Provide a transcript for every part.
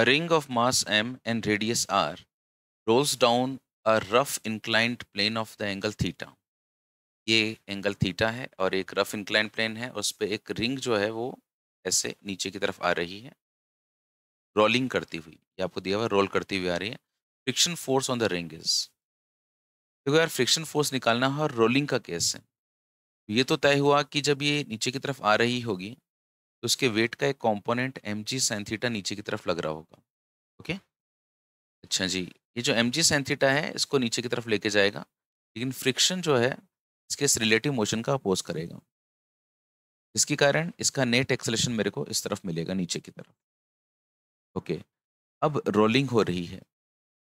A ring of mass m and radius r rolls down a rough inclined plane of the angle theta. ये angle theta है और एक rough incline plane है उस पर एक रिंग जो है वो ऐसे नीचे की तरफ आ रही है रोलिंग करती हुई ये आपको दिया हुआ रोल करती हुई आ रही है friction force on the ring is देखो यार फ्रिक्शन फोर्स निकालना है और रोलिंग का केस है ये तो तय हुआ कि जब ये नीचे की तरफ आ रही होगी तो उसके वेट का एक कॉम्पोनेंट एम जी सेंथीटा नीचे की तरफ लग रहा होगा ओके अच्छा जी ये जो एम जी सेंथीटा है इसको नीचे की तरफ लेके जाएगा लेकिन फ्रिक्शन जो है इसके इस रिलेटिव मोशन का अपोज करेगा इसके कारण इसका नेट एक्सलेशन मेरे को इस तरफ मिलेगा नीचे की तरफ ओके अब रोलिंग हो रही है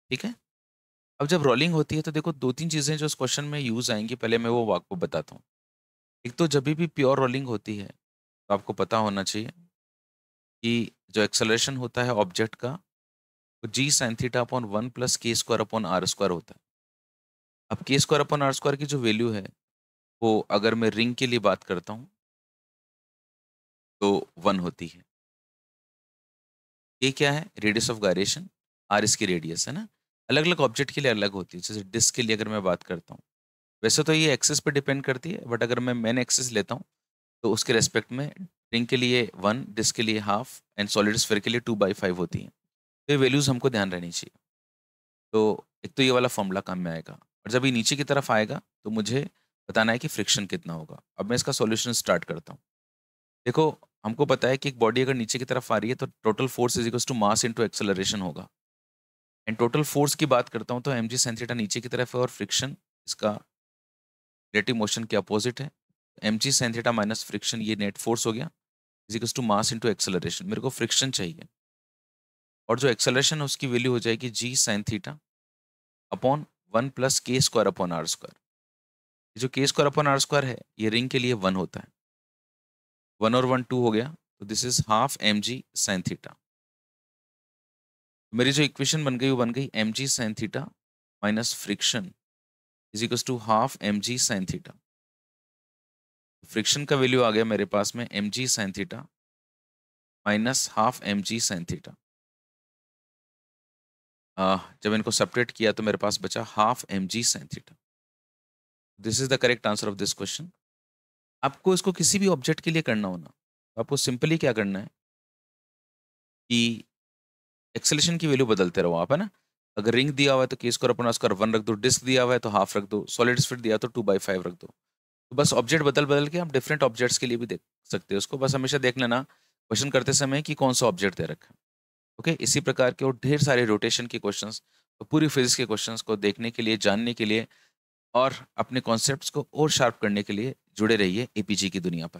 ठीक है अब जब रोलिंग होती है तो देखो दो तीन चीज़ें जो इस क्वेश्चन में यूज़ आएंगी पहले मैं वो वाक्य बताता हूँ एक तो जब भी प्योर रोलिंग होती है तो आपको पता होना चाहिए कि जो एक्सेलरेशन होता है ऑब्जेक्ट का वो g sine theta upon one plus k square upon r square होता है अब के स्क्वायर अपॉन आर स्क्वायर की जो वैल्यू है वो अगर मैं रिंग के लिए बात करता हूँ तो वन होती है ये क्या है रेडियस ऑफ गायरेशन आर इसकी रेडियस है ना अलग अलग ऑब्जेक्ट के लिए अलग होती है जैसे डिस्क के लिए अगर मैं बात करता हूँ वैसे तो ये एक्सेस पे डिपेंड करती है बट अगर मैं मैन एक्सेस लेता हूँ तो उसके रेस्पेक्ट में रिंग के लिए वन डिस्क के लिए हाफ एंड सॉलिड स्फेयर के लिए टू बाई फाइव होती हैं तो ये वैल्यूज़ हमको ध्यान रहनी चाहिए तो एक तो ये वाला फॉर्मूला काम में आएगा और जब ये नीचे की तरफ आएगा तो मुझे बताना है कि फ्रिक्शन कितना होगा अब मैं इसका सॉल्यूशन स्टार्ट करता हूँ देखो हमको पता है कि एक बॉडी अगर नीचे की तरफ आ रही है तो total force is equal to mass into acceleration होगा एंड टोटल फोर्स की बात करता हूँ तो एम जी नीचे की तरफ है और फ्रिक्शन इसका रिलेटिव मोशन के अपोजिट है m g sine minus friction ये नेट फोर्स हो गया equals to mass into acceleration मेरे को फ्रिक्शन चाहिए और जो एक्सेलरेशन है उसकी वैल्यू हो जाएगी g sine theta upon one plus k square upon r square जो k square upon r square है ये रिंग के लिए वन होता है वन और वन टू हो गया तो this is half m g sine theta मेरी जो इक्वेशन बन गई वो बन गई m g sine theta minus friction is to half m g sine theta friction का वैल्यू आ गया मेरे पास में m g sine theta minus half m g sine theta जब इनको सेपरेट किया तो मेरे पास बचा half m g sine theta this is the correct answer of this question आपको इसको किसी भी ऑब्जेक्ट के लिए करना होना तो आपको सिंपली क्या करना है कि एक्सेलेशन की वैल्यू बदलते रहो आप है ना अगर रिंग दिया हुआ है तो केस को अपना उसका वन रख दो डिस्क दिया हुआ है तो हाफ रख दो सॉलिड स्फीयर दिया तो टू बाई फाइव रख दो तो बस ऑब्जेक्ट बदल बदल के हम डिफरेंट ऑब्जेक्ट्स के लिए भी देख सकते हैं उसको बस हमेशा देख लेना क्वेश्चन करते समय कि कौन सा ऑब्जेक्ट दे रखा है ओके इसी प्रकार के और ढेर सारे रोटेशन के क्वेश्चन तो पूरी फिजिक्स के क्वेश्चन को देखने के लिए जानने के लिए और अपने कॉन्सेप्ट को और शार्प करने के लिए जुड़े रहिए ए की दुनिया पर